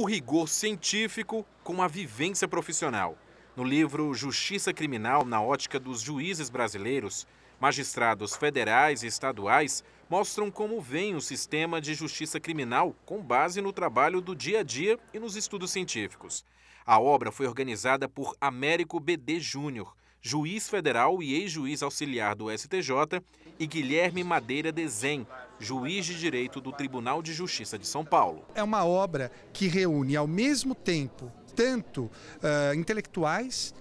o rigor científico com a vivência profissional. No livro Justiça Criminal na Ótica dos Juízes Brasileiros, magistrados federais e estaduais mostram como vem o sistema de justiça criminal com base no trabalho do dia a dia e nos estudos científicos. A obra foi organizada por Américo BD Júnior, juiz federal e ex-juiz auxiliar do STJ, e Guilherme Madeira Desen juiz de direito do Tribunal de Justiça de São Paulo. É uma obra que reúne ao mesmo tempo tanto uh, intelectuais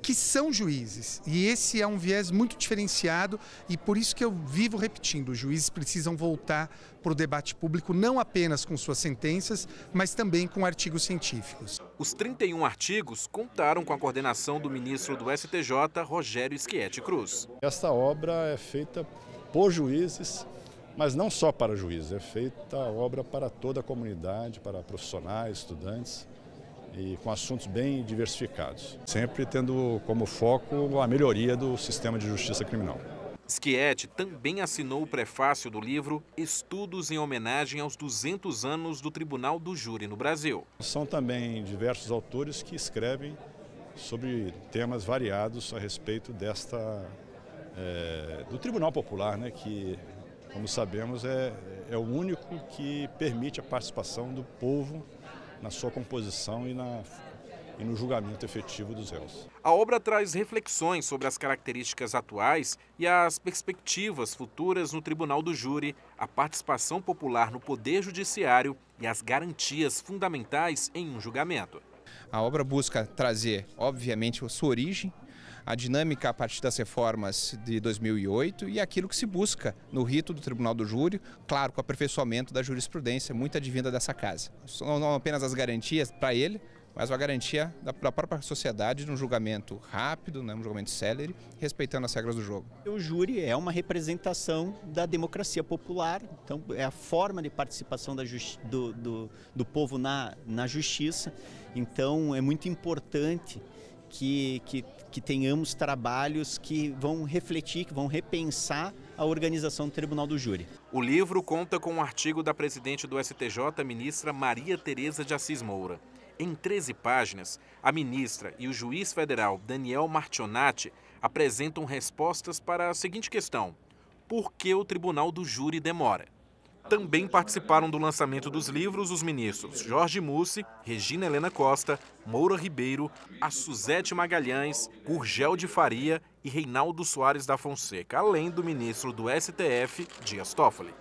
que são juízes. E esse é um viés muito diferenciado e por isso que eu vivo repetindo, os juízes precisam voltar para o debate público não apenas com suas sentenças, mas também com artigos científicos. Os 31 artigos contaram com a coordenação do ministro do STJ, Rogério Schietti Cruz. Esta obra é feita por juízes mas não só para juízes, é feita a obra para toda a comunidade, para profissionais, estudantes e com assuntos bem diversificados, sempre tendo como foco a melhoria do sistema de justiça criminal. Schietti também assinou o prefácio do livro Estudos em homenagem aos 200 anos do Tribunal do Júri no Brasil. São também diversos autores que escrevem sobre temas variados a respeito desta é, do Tribunal Popular, né, que como sabemos, é, é o único que permite a participação do povo na sua composição e na e no julgamento efetivo dos réus. A obra traz reflexões sobre as características atuais e as perspectivas futuras no Tribunal do Júri, a participação popular no Poder Judiciário e as garantias fundamentais em um julgamento. A obra busca trazer, obviamente, a sua origem, a dinâmica a partir das reformas de 2008 e aquilo que se busca no rito do Tribunal do Júri, claro, com o aperfeiçoamento da jurisprudência, muito advinda dessa casa. São não apenas as garantias para ele, mas uma garantia da, própria sociedade de um julgamento rápido, né, um julgamento célere, respeitando as regras do jogo. O júri é uma representação da democracia popular, então é a forma de participação do, do, do povo na, na justiça, então é muito importante que, que, que tenhamos trabalhos que vão refletir, que vão repensar a organização do Tribunal do Júri. O livro conta com um artigo da presidente do STJ, ministra Maria Tereza de Assis Moura. Em 13 páginas, a ministra e o juiz federal Daniel Martionati apresentam respostas para a seguinte questão: por que o Tribunal do Júri demora? Também participaram do lançamento dos livros os ministros Jorge Mussi, Regina Helena Costa, Moura Ribeiro, a Suzete Magalhães, Gurgel de Faria e Reinaldo Soares da Fonseca, além do ministro do STF, Dias Toffoli.